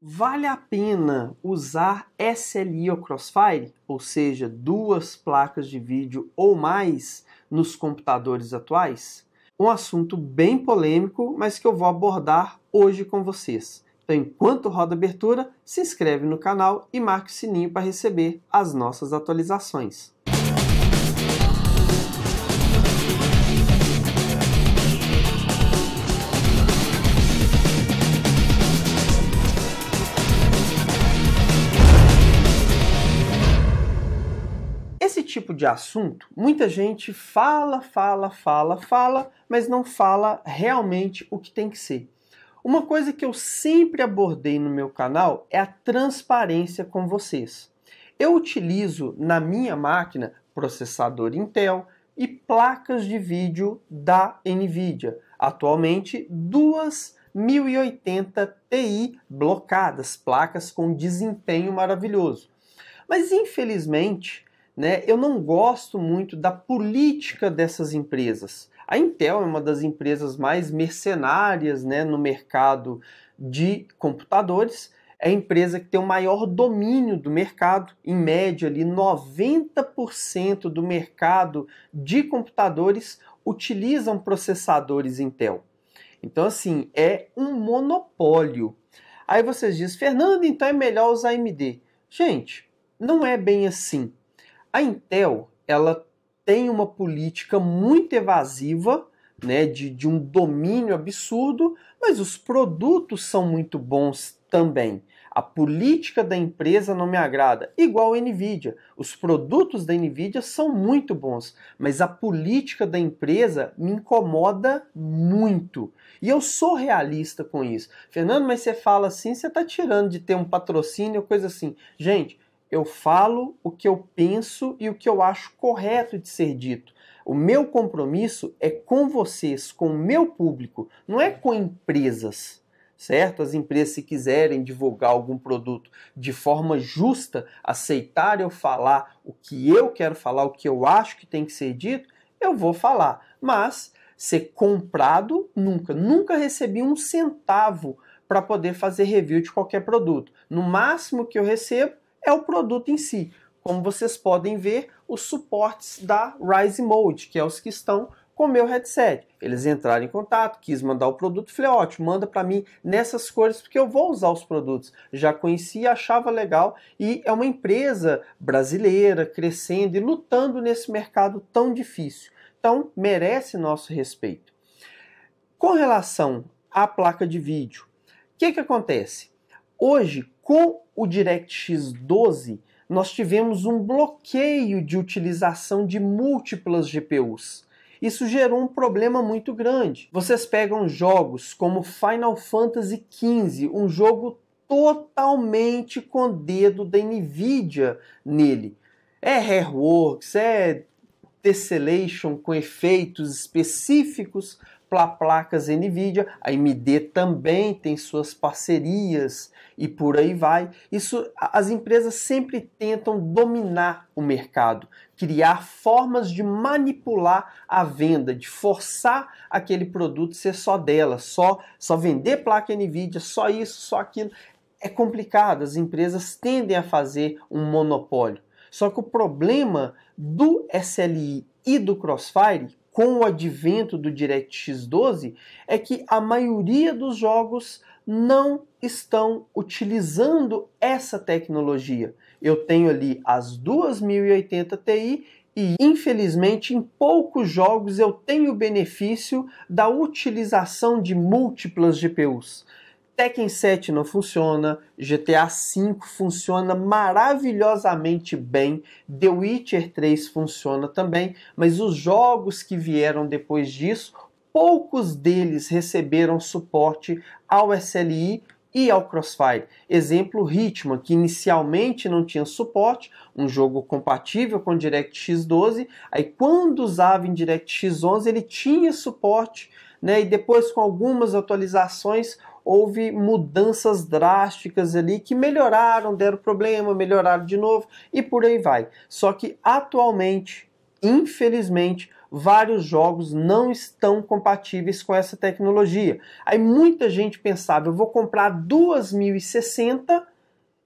Vale a pena usar SLI ou Crossfire, ou seja, duas placas de vídeo ou mais nos computadores atuais? Um assunto bem polêmico, mas que eu vou abordar hoje com vocês. Então, enquanto roda a abertura, se inscreve no canal e marque o sininho para receber as nossas atualizações. tipo de assunto, muita gente fala, fala, fala, fala, mas não fala realmente o que tem que ser. Uma coisa que eu sempre abordei no meu canal é a transparência com vocês. Eu utilizo na minha máquina processador Intel e placas de vídeo da Nvidia. Atualmente, duas 1080 Ti blocadas, placas com desempenho maravilhoso. Mas infelizmente, né? Eu não gosto muito da política dessas empresas. A Intel é uma das empresas mais mercenárias né, no mercado de computadores. É a empresa que tem o maior domínio do mercado, em média ali 90% do mercado de computadores utilizam processadores Intel. Então assim, é um monopólio. Aí vocês dizem, Fernando, então é melhor usar AMD. Gente, não é bem assim. A Intel, ela tem uma política muito evasiva, né, de, de um domínio absurdo, mas os produtos são muito bons também. A política da empresa não me agrada, igual a Nvidia. Os produtos da Nvidia são muito bons, mas a política da empresa me incomoda muito. E eu sou realista com isso. Fernando, mas você fala assim, você está tirando de ter um patrocínio, coisa assim. Gente, eu falo o que eu penso e o que eu acho correto de ser dito. O meu compromisso é com vocês, com o meu público, não é com empresas, certo? As empresas, se quiserem divulgar algum produto de forma justa, aceitar eu falar o que eu quero falar, o que eu acho que tem que ser dito, eu vou falar. Mas ser comprado, nunca. Nunca recebi um centavo para poder fazer review de qualquer produto. No máximo que eu recebo é o produto em si. Como vocês podem ver, os suportes da Rise Mode, que é os que estão com o meu headset. Eles entraram em contato, quis mandar o produto, falei, ótimo, manda para mim nessas cores, porque eu vou usar os produtos. Já conhecia, achava legal, e é uma empresa brasileira, crescendo e lutando nesse mercado tão difícil. Então, merece nosso respeito. Com relação à placa de vídeo, o que, que acontece? Hoje, com o DirectX 12, nós tivemos um bloqueio de utilização de múltiplas GPUs. Isso gerou um problema muito grande. Vocês pegam jogos como Final Fantasy XV, um jogo totalmente com dedo da Nvidia nele. É Hairworks, é Tessellation com efeitos específicos placas NVIDIA, a AMD também tem suas parcerias e por aí vai. Isso, as empresas sempre tentam dominar o mercado, criar formas de manipular a venda, de forçar aquele produto ser só dela, só, só vender placa NVIDIA, só isso, só aquilo. É complicado, as empresas tendem a fazer um monopólio. Só que o problema do SLI e do Crossfire com o advento do DirectX 12 é que a maioria dos jogos não estão utilizando essa tecnologia. Eu tenho ali as 2080 Ti e infelizmente em poucos jogos eu tenho o benefício da utilização de múltiplas GPUs. Tekken 7 não funciona, GTA V funciona maravilhosamente bem, The Witcher 3 funciona também, mas os jogos que vieram depois disso, poucos deles receberam suporte ao SLI e ao Crossfire. Exemplo, Hitman, que inicialmente não tinha suporte, um jogo compatível com DirectX 12, aí quando usava em DirectX 11 ele tinha suporte, né? E depois com algumas atualizações houve mudanças drásticas ali que melhoraram, deram problema, melhoraram de novo e por aí vai. Só que atualmente, infelizmente, vários jogos não estão compatíveis com essa tecnologia. Aí muita gente pensava, eu vou comprar 2060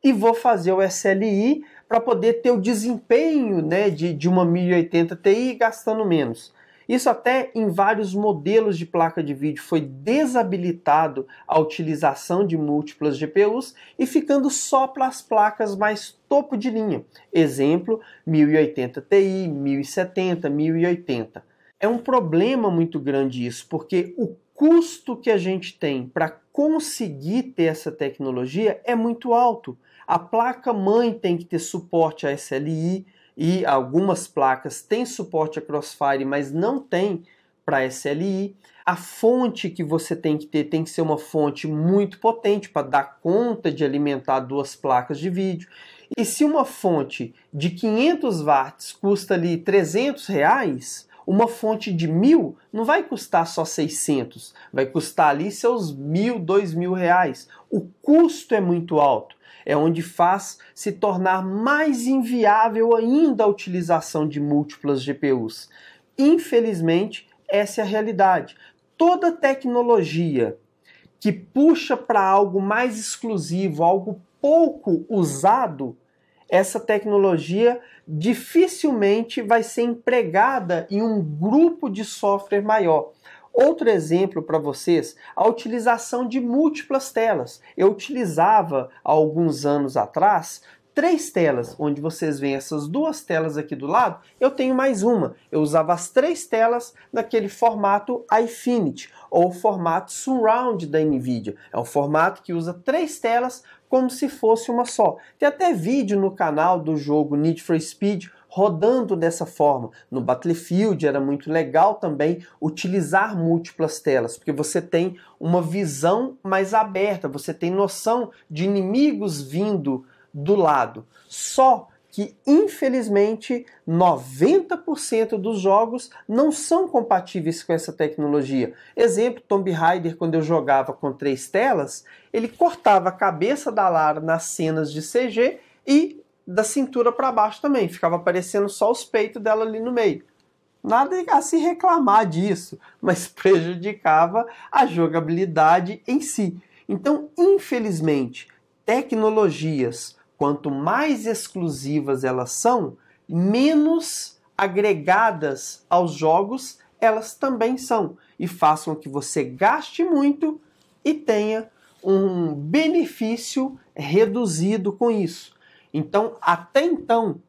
e vou fazer o SLI para poder ter o desempenho né, de, de uma 1080 Ti gastando menos. Isso até em vários modelos de placa de vídeo foi desabilitado a utilização de múltiplas GPUs e ficando só para as placas mais topo de linha. Exemplo, 1080 Ti, 1070, 1080. É um problema muito grande isso, porque o custo que a gente tem para conseguir ter essa tecnologia é muito alto. A placa mãe tem que ter suporte a SLI, e algumas placas têm suporte a Crossfire, mas não tem para SLI. A fonte que você tem que ter tem que ser uma fonte muito potente para dar conta de alimentar duas placas de vídeo. E se uma fonte de 500 watts custa ali 300 reais, uma fonte de mil não vai custar só 600, vai custar ali seus mil, dois mil reais. O custo é muito alto é onde faz se tornar mais inviável ainda a utilização de múltiplas GPUs. Infelizmente, essa é a realidade. Toda tecnologia que puxa para algo mais exclusivo, algo pouco usado, essa tecnologia dificilmente vai ser empregada em um grupo de software maior. Outro exemplo para vocês, a utilização de múltiplas telas. Eu utilizava há alguns anos atrás três telas, onde vocês veem essas duas telas aqui do lado, eu tenho mais uma. Eu usava as três telas naquele formato iFinity, ou formato Surround da NVIDIA. É um formato que usa três telas como se fosse uma só. Tem até vídeo no canal do jogo Need for Speed, rodando dessa forma. No Battlefield era muito legal também utilizar múltiplas telas, porque você tem uma visão mais aberta, você tem noção de inimigos vindo do lado. Só que infelizmente 90% dos jogos não são compatíveis com essa tecnologia. Exemplo, Tomb Raider, quando eu jogava com três telas, ele cortava a cabeça da Lara nas cenas de CG e da cintura para baixo também, ficava aparecendo só os peitos dela ali no meio. Nada a se reclamar disso, mas prejudicava a jogabilidade em si. Então, infelizmente, tecnologias, quanto mais exclusivas elas são, menos agregadas aos jogos elas também são e façam que você gaste muito e tenha um benefício reduzido com isso. Então, até então,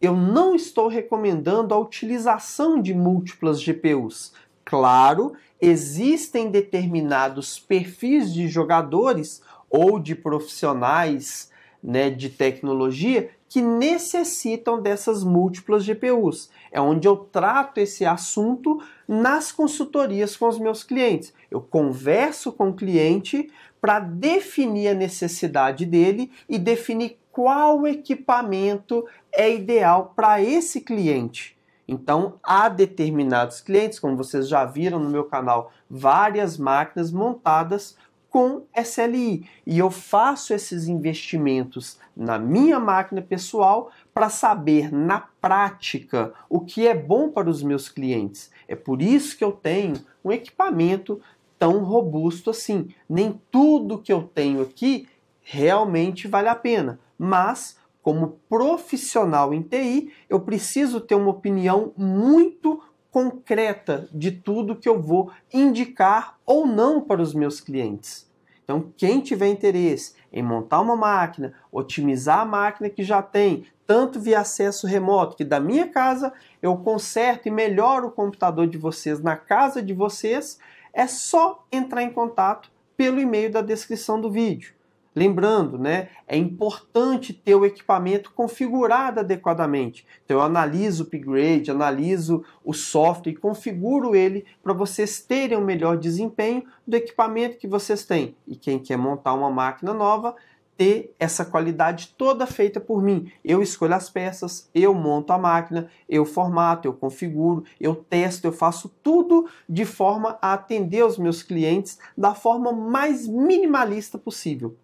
eu não estou recomendando a utilização de múltiplas GPUs. Claro, existem determinados perfis de jogadores ou de profissionais né, de tecnologia que necessitam dessas múltiplas GPUs. É onde eu trato esse assunto nas consultorias com os meus clientes. Eu converso com o cliente para definir a necessidade dele e definir qual equipamento é ideal para esse cliente. Então, há determinados clientes, como vocês já viram no meu canal, várias máquinas montadas com SLI. E eu faço esses investimentos na minha máquina pessoal para saber na prática o que é bom para os meus clientes. É por isso que eu tenho um equipamento tão robusto assim. Nem tudo que eu tenho aqui realmente vale a pena mas como profissional em TI, eu preciso ter uma opinião muito concreta de tudo que eu vou indicar ou não para os meus clientes. Então, quem tiver interesse em montar uma máquina, otimizar a máquina que já tem, tanto via acesso remoto, que da minha casa eu conserto e melhoro o computador de vocês na casa de vocês, é só entrar em contato pelo e-mail da descrição do vídeo. Lembrando, né, é importante ter o equipamento configurado adequadamente. Então eu analiso o upgrade, analiso o software e configuro ele para vocês terem um melhor desempenho do equipamento que vocês têm. E quem quer montar uma máquina nova, ter essa qualidade toda feita por mim. Eu escolho as peças, eu monto a máquina, eu formato, eu configuro, eu testo, eu faço tudo de forma a atender os meus clientes da forma mais minimalista possível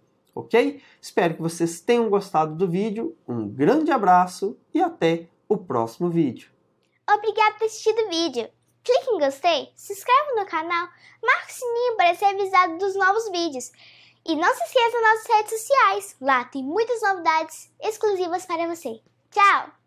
ok? Espero que vocês tenham gostado do vídeo. Um grande abraço e até o próximo vídeo. Obrigado por assistir o vídeo. Clique em gostei, se inscreve no canal, marque o sininho para ser avisado dos novos vídeos. E não se esqueça das nossas redes sociais, lá tem muitas novidades exclusivas para você. Tchau!